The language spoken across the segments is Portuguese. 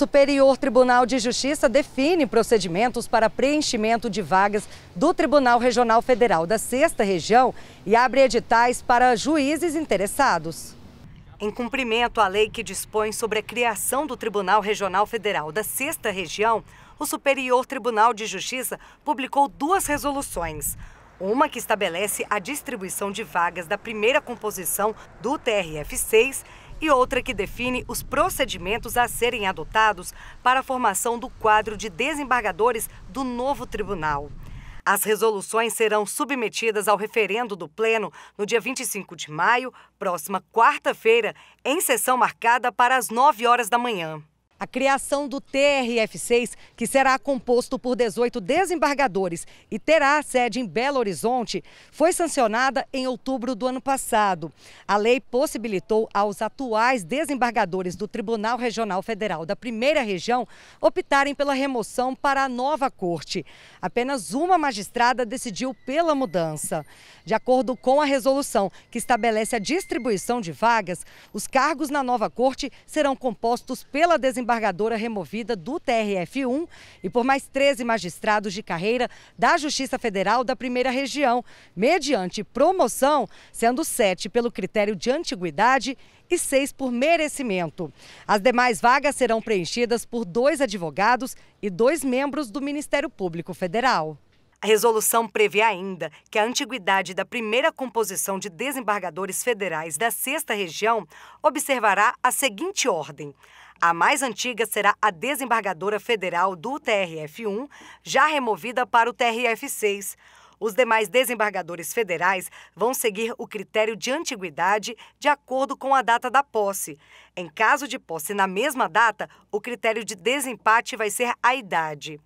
Superior Tribunal de Justiça define procedimentos para preenchimento de vagas do Tribunal Regional Federal da Sexta Região e abre editais para juízes interessados. Em cumprimento à lei que dispõe sobre a criação do Tribunal Regional Federal da Sexta Região, o Superior Tribunal de Justiça publicou duas resoluções. Uma que estabelece a distribuição de vagas da primeira composição do TRF 6 e outra que define os procedimentos a serem adotados para a formação do quadro de desembargadores do novo tribunal. As resoluções serão submetidas ao referendo do Pleno no dia 25 de maio, próxima quarta-feira, em sessão marcada para as 9 horas da manhã. A criação do TRF6, que será composto por 18 desembargadores e terá sede em Belo Horizonte, foi sancionada em outubro do ano passado. A lei possibilitou aos atuais desembargadores do Tribunal Regional Federal da Primeira Região optarem pela remoção para a nova corte. Apenas uma magistrada decidiu pela mudança. De acordo com a resolução que estabelece a distribuição de vagas, os cargos na nova corte serão compostos pela desembargadora desembargadora removida do TRF1 e por mais 13 magistrados de carreira da Justiça Federal da Primeira Região, mediante promoção, sendo sete pelo critério de antiguidade e seis por merecimento. As demais vagas serão preenchidas por dois advogados e dois membros do Ministério Público Federal. A resolução prevê ainda que a antiguidade da primeira composição de desembargadores federais da sexta região observará a seguinte ordem. A mais antiga será a desembargadora federal do TRF1, já removida para o TRF6. Os demais desembargadores federais vão seguir o critério de antiguidade de acordo com a data da posse. Em caso de posse na mesma data, o critério de desempate vai ser a idade.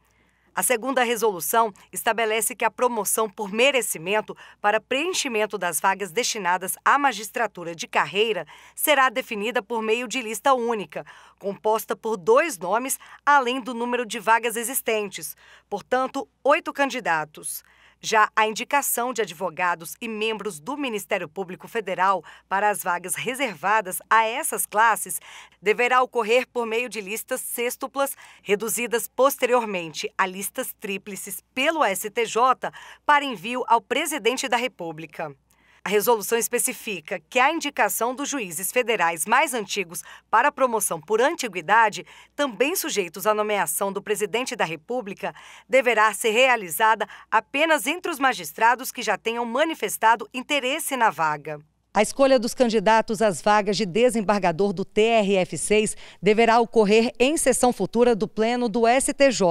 A segunda resolução estabelece que a promoção por merecimento para preenchimento das vagas destinadas à magistratura de carreira será definida por meio de lista única, composta por dois nomes, além do número de vagas existentes, portanto, oito candidatos. Já a indicação de advogados e membros do Ministério Público Federal para as vagas reservadas a essas classes deverá ocorrer por meio de listas sextuplas, reduzidas posteriormente a listas tríplices pelo STJ para envio ao presidente da República. A resolução especifica que a indicação dos juízes federais mais antigos para promoção por antiguidade, também sujeitos à nomeação do presidente da República, deverá ser realizada apenas entre os magistrados que já tenham manifestado interesse na vaga. A escolha dos candidatos às vagas de desembargador do TRF6 deverá ocorrer em sessão futura do Pleno do STJ.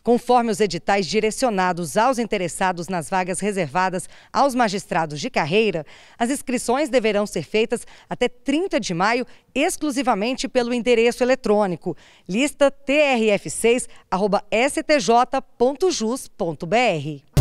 Conforme os editais direcionados aos interessados nas vagas reservadas aos magistrados de carreira, as inscrições deverão ser feitas até 30 de maio exclusivamente pelo endereço eletrônico lista trf6@stj.jus.br.